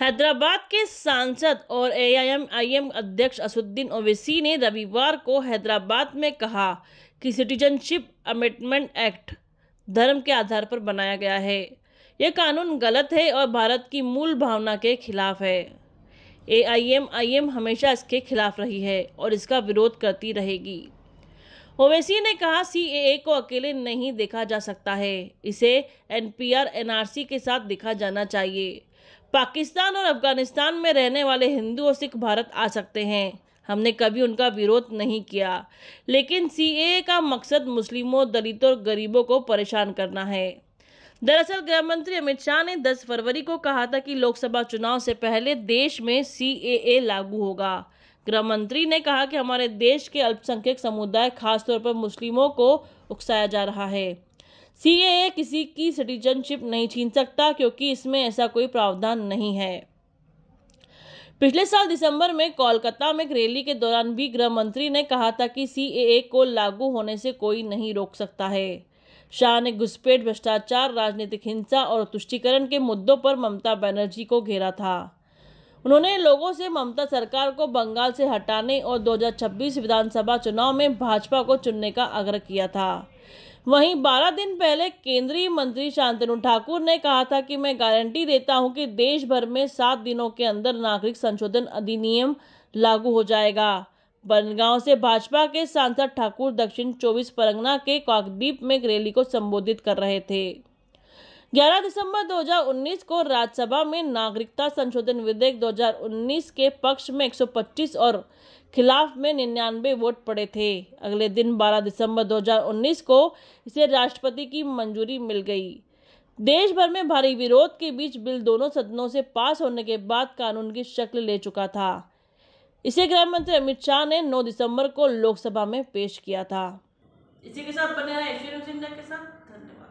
हैदराबाद के सांसद और ए आई एम हैदराबाद के सांसद और एआईएमआईएम अध्यक्ष असुद्दीन ओवैसी ने रविवार को हैदराबाद में कहा कि सिटीजनशिप अमेंडमेंट एक्ट धर्म के आधार पर बनाया गया है यह कानून गलत है और भारत की मूल भावना के खिलाफ है एआईएमआईएम हमेशा इसके खिलाफ रही है और इसका विरोध करती रहेगी ओवैसी ने कहा ए को अकेले नहीं देखा जा सकता है इसे आर एनआरसी के साथ देखा जाना चाहिए पाकिस्तान और अफगानिस्तान में रहने वाले हिंदू और सिख भारत आ सकते हैं हमने कभी उनका विरोध नहीं किया लेकिन ए का मकसद मुस्लिमों दलितों और गरीबों को परेशान करना है दरअसल गृह मंत्री अमित शाह ने 10 फरवरी को कहा था कि लोकसभा चुनाव से पहले देश में सी लागू होगा गृह मंत्री ने कहा कि हमारे देश के अल्पसंख्यक समुदाय खासतौर पर मुस्लिमों को उकसाया जा रहा है सी किसी की सिटीजनशिप नहीं छीन सकता क्योंकि इसमें ऐसा कोई प्रावधान नहीं है पिछले साल दिसंबर में कोलकाता में एक रैली के दौरान भी गृह मंत्री ने कहा था कि सी को लागू होने से कोई नहीं रोक सकता है शाह ने घुसपैठ भ्रष्टाचार राजनीतिक हिंसा और तुष्टिकरण के मुद्दों पर ममता बनर्जी को घेरा था उन्होंने लोगों से ममता सरकार को बंगाल से हटाने और 2026 विधानसभा चुनाव में भाजपा को चुनने का आग्रह किया था वहीं 12 दिन पहले केंद्रीय मंत्री शांतनु ठाकुर ने कहा था कि मैं गारंटी देता हूं कि देश भर में सात दिनों के अंदर नागरिक संशोधन अधिनियम लागू हो जाएगा बनगांव से भाजपा के सांसद ठाकुर दक्षिण चौबीस परगना के काकदीप में रैली को संबोधित कर रहे थे 11 दिसंबर 2019 को राज्यसभा में नागरिकता संशोधन विधेयक 2019 के पक्ष में 125 और खिलाफ में निन्यानवे वोट पड़े थे अगले दिन 12 दिसंबर 2019 को इसे राष्ट्रपति की मंजूरी मिल गई देश भर में भारी विरोध के बीच बिल दोनों सदनों से पास होने के बाद कानून की शक्ल ले चुका था इसे गृह मंत्री अमित शाह ने 9 दिसंबर को लोकसभा में पेश किया था इसी के साथ बने रहे के साथ धन्यवाद